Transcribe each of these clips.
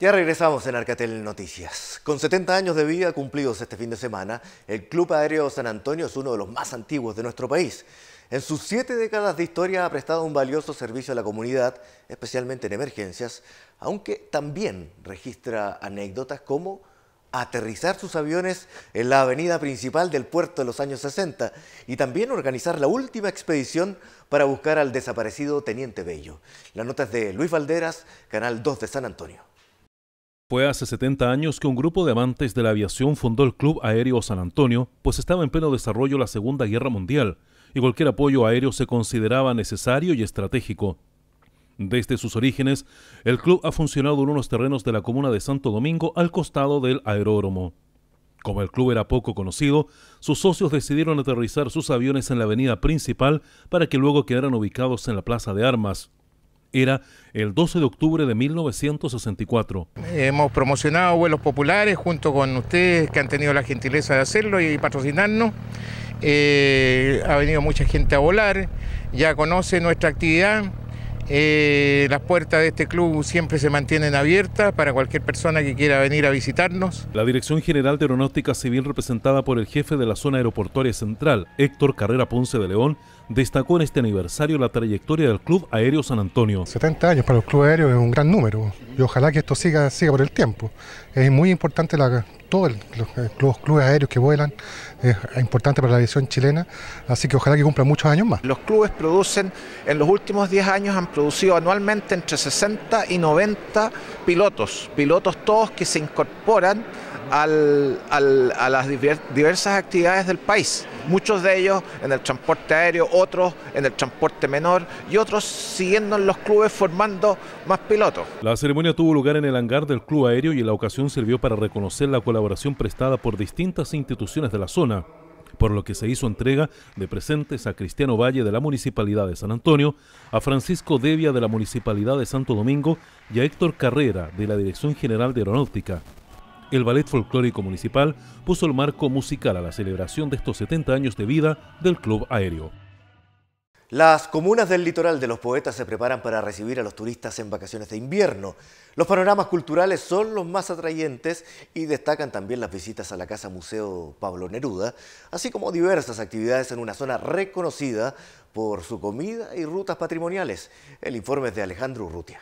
Ya regresamos en Arcatel Noticias. Con 70 años de vida cumplidos este fin de semana, el Club Aéreo San Antonio es uno de los más antiguos de nuestro país. En sus siete décadas de historia ha prestado un valioso servicio a la comunidad, especialmente en emergencias, aunque también registra anécdotas como aterrizar sus aviones en la avenida principal del puerto de los años 60 y también organizar la última expedición para buscar al desaparecido Teniente Bello. La nota es de Luis Valderas, Canal 2 de San Antonio. Fue hace 70 años que un grupo de amantes de la aviación fundó el Club Aéreo San Antonio, pues estaba en pleno desarrollo la Segunda Guerra Mundial y cualquier apoyo aéreo se consideraba necesario y estratégico. Desde sus orígenes, el club ha funcionado en unos terrenos de la comuna de Santo Domingo al costado del aeródromo. Como el club era poco conocido, sus socios decidieron aterrizar sus aviones en la avenida principal para que luego quedaran ubicados en la Plaza de Armas, era el 12 de octubre de 1964. Hemos promocionado vuelos populares junto con ustedes que han tenido la gentileza de hacerlo y patrocinarnos. Eh, ha venido mucha gente a volar, ya conoce nuestra actividad. Eh, las puertas de este club siempre se mantienen abiertas para cualquier persona que quiera venir a visitarnos. La Dirección General de Aeronáutica Civil, representada por el jefe de la zona aeroportuaria central, Héctor Carrera Ponce de León, destacó en este aniversario la trayectoria del Club Aéreo San Antonio. 70 años para el Club Aéreo es un gran número y ojalá que esto siga, siga por el tiempo. Es muy importante la, todos eh, los, clubes aéreos que vuelan, es importante para la aviación chilena, así que ojalá que cumpla muchos años más. Los clubes producen, en los últimos 10 años han producido anualmente entre 60 y 90 pilotos, pilotos todos que se incorporan a las diversas actividades del país muchos de ellos en el transporte aéreo, otros en el transporte menor y otros siguiendo en los clubes formando más pilotos. La ceremonia tuvo lugar en el hangar del club aéreo y la ocasión sirvió para reconocer la colaboración prestada por distintas instituciones de la zona por lo que se hizo entrega de presentes a Cristiano Valle de la Municipalidad de San Antonio, a Francisco Devia de la Municipalidad de Santo Domingo y a Héctor Carrera de la Dirección General de Aeronáutica. El Ballet Folclórico Municipal puso el marco musical a la celebración de estos 70 años de vida del Club Aéreo. Las comunas del litoral de los poetas se preparan para recibir a los turistas en vacaciones de invierno. Los panoramas culturales son los más atrayentes y destacan también las visitas a la Casa Museo Pablo Neruda, así como diversas actividades en una zona reconocida por su comida y rutas patrimoniales. El informe es de Alejandro Urrutia.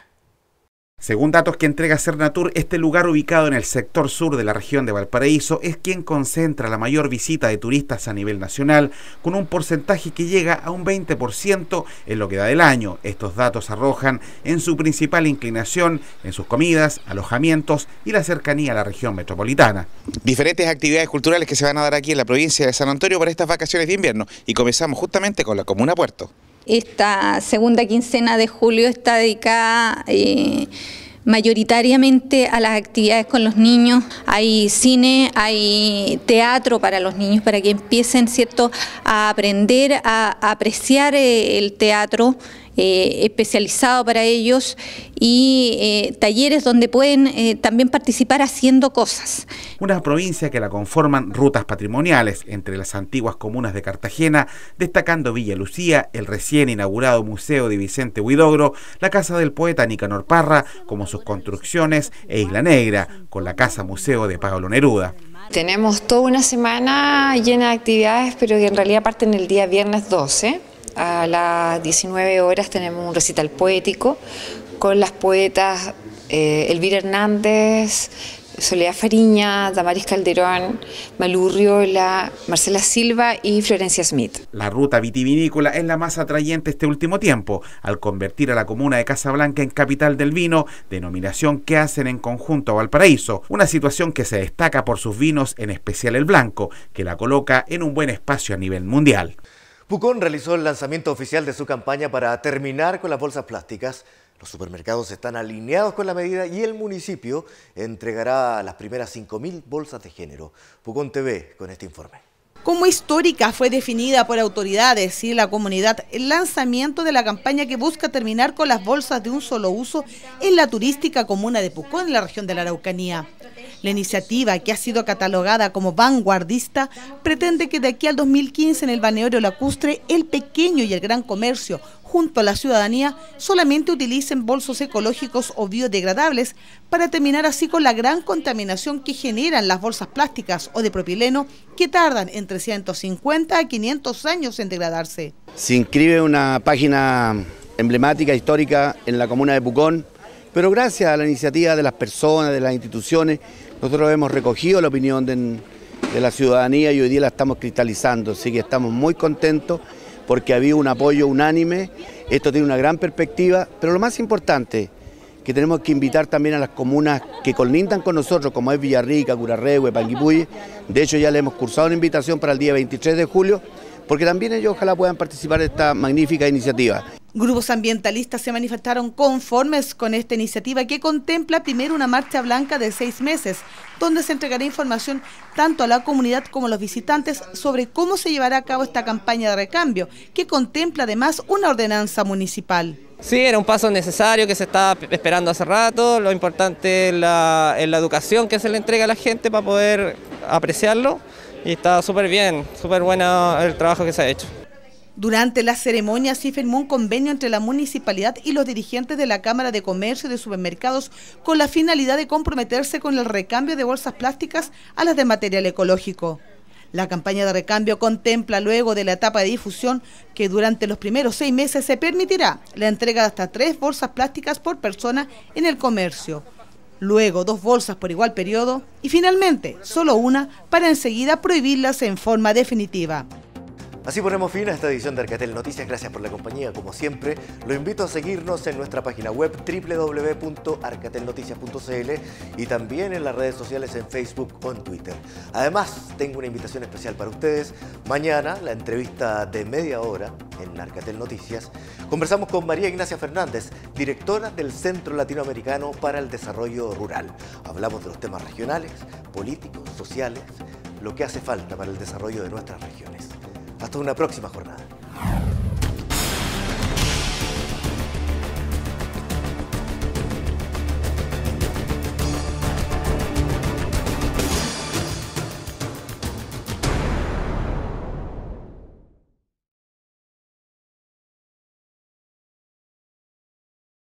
Según datos que entrega Cernatur, este lugar ubicado en el sector sur de la región de Valparaíso es quien concentra la mayor visita de turistas a nivel nacional, con un porcentaje que llega a un 20% en lo que da del año. Estos datos arrojan en su principal inclinación, en sus comidas, alojamientos y la cercanía a la región metropolitana. Diferentes actividades culturales que se van a dar aquí en la provincia de San Antonio para estas vacaciones de invierno y comenzamos justamente con la Comuna Puerto. Esta segunda quincena de julio está dedicada eh, mayoritariamente a las actividades con los niños. Hay cine, hay teatro para los niños, para que empiecen ¿cierto? a aprender a apreciar eh, el teatro. Eh, especializado para ellos y eh, talleres donde pueden eh, también participar haciendo cosas. Una provincia que la conforman rutas patrimoniales entre las antiguas comunas de Cartagena, destacando Villa Lucía, el recién inaugurado Museo de Vicente Huidogro... la Casa del Poeta Nicanor Parra, como sus construcciones, e Isla Negra, con la Casa Museo de Pablo Neruda. Tenemos toda una semana llena de actividades, pero que en realidad parten el día viernes 12 a las 19 horas tenemos un recital poético con las poetas eh, Elvira Hernández, Soledad Fariña, Damaris Calderón, Malú Marcela Silva y Florencia Smith. La ruta vitivinícola es la más atrayente este último tiempo, al convertir a la comuna de Casablanca en capital del vino, denominación que hacen en conjunto a Valparaíso, una situación que se destaca por sus vinos, en especial el blanco, que la coloca en un buen espacio a nivel mundial. Pucón realizó el lanzamiento oficial de su campaña para terminar con las bolsas plásticas. Los supermercados están alineados con la medida y el municipio entregará las primeras 5.000 bolsas de género. Pucón TV con este informe. Como histórica fue definida por autoridades y la comunidad el lanzamiento de la campaña que busca terminar con las bolsas de un solo uso en la turística comuna de Pucón, en la región de la Araucanía. La iniciativa, que ha sido catalogada como vanguardista, pretende que de aquí al 2015 en el Baneorio Lacustre, el pequeño y el gran comercio, junto a la ciudadanía, solamente utilicen bolsos ecológicos o biodegradables para terminar así con la gran contaminación que generan las bolsas plásticas o de propileno que tardan entre 150 a 500 años en degradarse. Se inscribe una página emblemática, histórica, en la comuna de Pucón, pero gracias a la iniciativa de las personas, de las instituciones, nosotros hemos recogido la opinión de, la ciudadanía y hoy día la estamos cristalizando, así que estamos muy contentos porque ha habido un apoyo unánime, esto tiene una gran perspectiva, pero lo más importante, que tenemos que invitar también a las comunas que colindan con nosotros, como es Villarrica, Curarrehue, Panguipulli. De hecho, ya le hemos cursado una invitación para el día 23 de julio, porque también ellos ojalá puedan participar de esta magnífica iniciativa. Grupos ambientalistas se manifestaron conformes con esta iniciativa que contempla primero una marcha blanca de seis meses, donde se entregará información tanto a la comunidad como a los visitantes sobre cómo se llevará a cabo esta campaña de recambio, que contempla además una ordenanza municipal. Sí, era un paso necesario que se estaba esperando hace rato, lo importante es la, educación que se le entrega a la gente para poder apreciarlo y está súper bien, súper bueno el trabajo que se ha hecho. Durante la ceremonia se firmó un convenio entre la municipalidad y los dirigentes de la Cámara de Comercio de Supermercados con la finalidad de comprometerse con el recambio de bolsas plásticas a las de material ecológico. La campaña de recambio contempla luego de la etapa de difusión que durante los primeros seis meses se permitirá la entrega de hasta tres bolsas plásticas por persona en el comercio, luego dos bolsas por igual periodo y finalmente solo una para enseguida prohibirlas en forma definitiva. Así ponemos fin a esta edición de Arcatel Noticias. Gracias por la compañía. Como siempre, lo invito a seguirnos en nuestra página web www.arcatelnoticias.cl y también en las redes sociales en Facebook o en Twitter. Además, tengo una invitación especial para ustedes. Mañana, la entrevista de media hora en Arcatel Noticias, conversamos con María Ignacia Fernández, directora del Centro Latinoamericano para el Desarrollo Rural. Hablamos de los temas regionales, políticos, sociales, lo que hace falta para el desarrollo de nuestras regiones. Hasta una próxima jornada.